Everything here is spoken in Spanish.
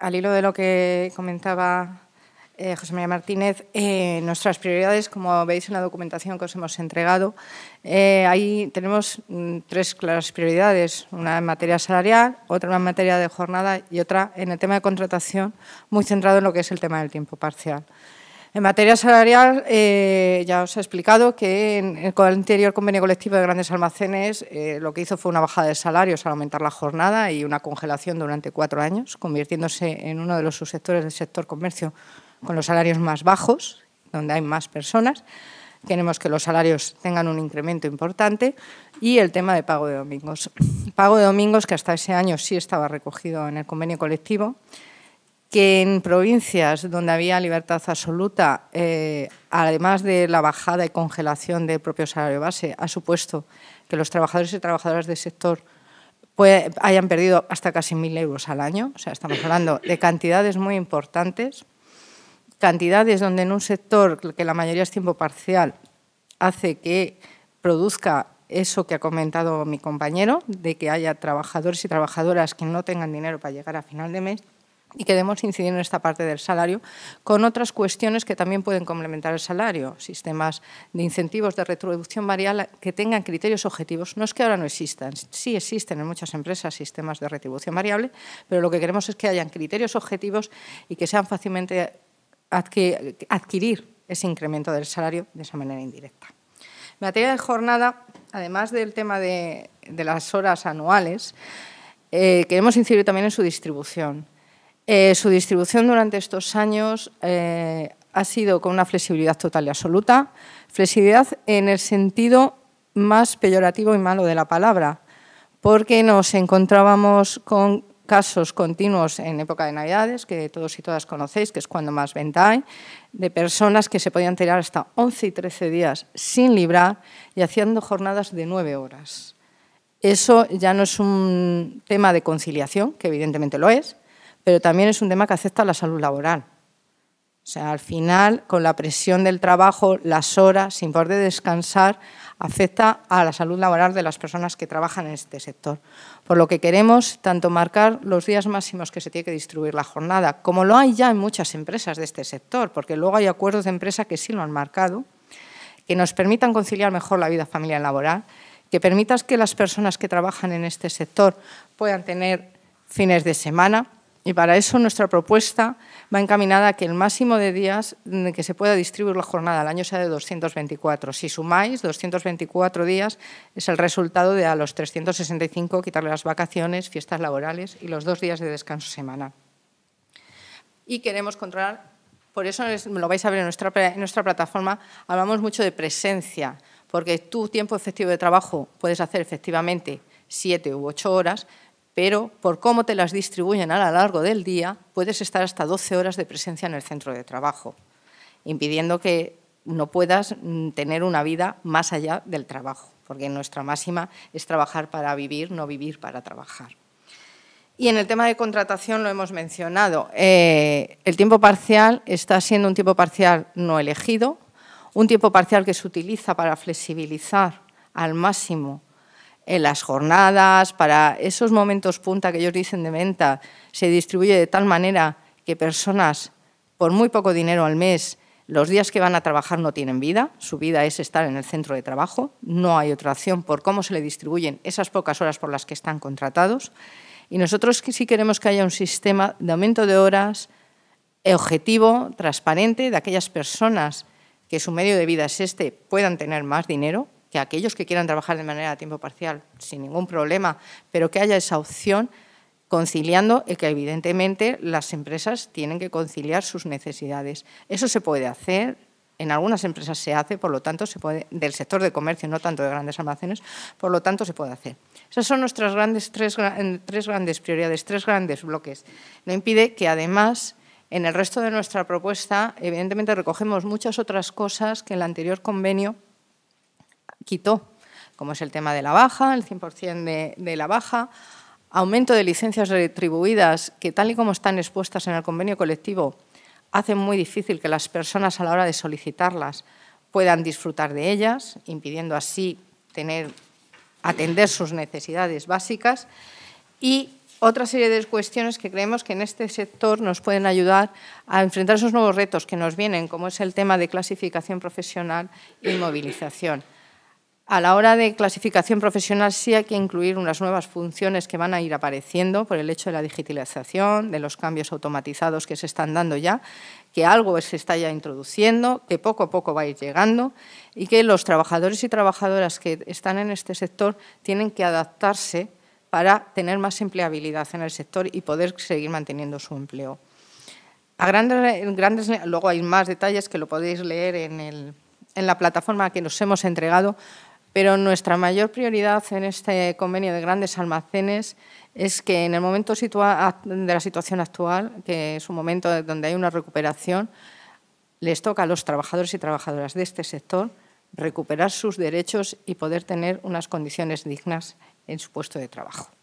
al hilo de lo que comentaba eh, José María Martínez, eh, nuestras prioridades, como veis en la documentación que os hemos entregado, eh, ahí tenemos mm, tres claras prioridades, una en materia salarial, otra en materia de jornada y otra en el tema de contratación, muy centrado en lo que es el tema del tiempo parcial. En materia salarial, eh, ya os he explicado que en el anterior convenio colectivo de grandes almacenes eh, lo que hizo fue una bajada de salarios al aumentar la jornada y una congelación durante cuatro años, convirtiéndose en uno de los subsectores del sector comercio con los salarios más bajos, donde hay más personas. Queremos que los salarios tengan un incremento importante y el tema de pago de domingos. Pago de domingos que hasta ese año sí estaba recogido en el convenio colectivo que en provincias donde había libertad absoluta, eh, además de la bajada y congelación del propio salario base, ha supuesto que los trabajadores y trabajadoras del sector pues, hayan perdido hasta casi mil euros al año. O sea, estamos hablando de cantidades muy importantes, cantidades donde en un sector que la mayoría es tiempo parcial hace que produzca eso que ha comentado mi compañero, de que haya trabajadores y trabajadoras que no tengan dinero para llegar a final de mes y queremos incidir en esta parte del salario con otras cuestiones que también pueden complementar el salario, sistemas de incentivos de retribución variable que tengan criterios objetivos. No es que ahora no existan, sí existen en muchas empresas sistemas de retribución variable, pero lo que queremos es que hayan criterios objetivos y que sean fácilmente adquirir ese incremento del salario de esa manera indirecta. En materia de jornada, además del tema de, las horas anuales, eh, queremos incidir también en su distribución. Eh, su distribución durante estos años eh, ha sido con una flexibilidad total y absoluta. Flexibilidad en el sentido más peyorativo y malo de la palabra, porque nos encontrábamos con casos continuos en época de Navidades, que todos y todas conocéis, que es cuando más venta hay, de personas que se podían tirar hasta 11 y 13 días sin librar y haciendo jornadas de 9 horas. Eso ya no es un tema de conciliación, que evidentemente lo es, pero también es un tema que afecta a la salud laboral. O sea, al final, con la presión del trabajo, las horas, sin poder descansar, afecta a la salud laboral de las personas que trabajan en este sector. Por lo que queremos tanto marcar los días máximos que se tiene que distribuir la jornada, como lo hay ya en muchas empresas de este sector, porque luego hay acuerdos de empresa que sí lo han marcado, que nos permitan conciliar mejor la vida familiar y laboral, que permitas que las personas que trabajan en este sector puedan tener fines de semana, y para eso nuestra propuesta va encaminada a que el máximo de días en que se pueda distribuir la jornada al año sea de 224. Si sumáis 224 días, es el resultado de a los 365 quitarle las vacaciones, fiestas laborales y los dos días de descanso semana. Y queremos controlar, por eso lo vais a ver en nuestra, en nuestra plataforma, hablamos mucho de presencia, porque tu tiempo efectivo de trabajo puedes hacer efectivamente siete u ocho horas, pero por cómo te las distribuyen a lo largo del día, puedes estar hasta 12 horas de presencia en el centro de trabajo, impidiendo que no puedas mm, tener una vida más allá del trabajo, porque nuestra máxima es trabajar para vivir, no vivir para trabajar. Y en el tema de contratación lo hemos mencionado. Eh, el tiempo parcial está siendo un tiempo parcial no elegido, un tiempo parcial que se utiliza para flexibilizar al máximo en las jornadas, para esos momentos punta que ellos dicen de venta, se distribuye de tal manera que personas por muy poco dinero al mes, los días que van a trabajar no tienen vida, su vida es estar en el centro de trabajo, no hay otra opción por cómo se le distribuyen esas pocas horas por las que están contratados. Y nosotros sí queremos que haya un sistema de aumento de horas objetivo, transparente, de aquellas personas que su medio de vida es este, puedan tener más dinero, que aquellos que quieran trabajar de manera a tiempo parcial, sin ningún problema, pero que haya esa opción conciliando el que evidentemente las empresas tienen que conciliar sus necesidades. Eso se puede hacer, en algunas empresas se hace, por lo tanto, se puede, del sector de comercio, no tanto de grandes almacenes, por lo tanto, se puede hacer. Esas son nuestras grandes, tres, tres grandes prioridades, tres grandes bloques. No impide que, además, en el resto de nuestra propuesta, evidentemente, recogemos muchas otras cosas que en el anterior convenio quitó, como es el tema de la baja, el 100% de, de la baja, aumento de licencias retribuidas que tal y como están expuestas en el convenio colectivo hacen muy difícil que las personas a la hora de solicitarlas puedan disfrutar de ellas, impidiendo así tener, atender sus necesidades básicas y otra serie de cuestiones que creemos que en este sector nos pueden ayudar a enfrentar esos nuevos retos que nos vienen, como es el tema de clasificación profesional y movilización. A la hora de clasificación profesional sí hay que incluir unas nuevas funciones que van a ir apareciendo por el hecho de la digitalización, de los cambios automatizados que se están dando ya, que algo se está ya introduciendo, que poco a poco va a ir llegando y que los trabajadores y trabajadoras que están en este sector tienen que adaptarse para tener más empleabilidad en el sector y poder seguir manteniendo su empleo. A grandes, grandes luego hay más detalles que lo podéis leer en, en la plataforma que nos hemos entregado, pero nuestra mayor prioridad en este convenio de grandes almacenes es que en el momento de la situación actual, que es un momento donde hay una recuperación, les toca a los trabajadores y trabajadoras de este sector recuperar sus derechos y poder tener unas condiciones dignas en su puesto de trabajo.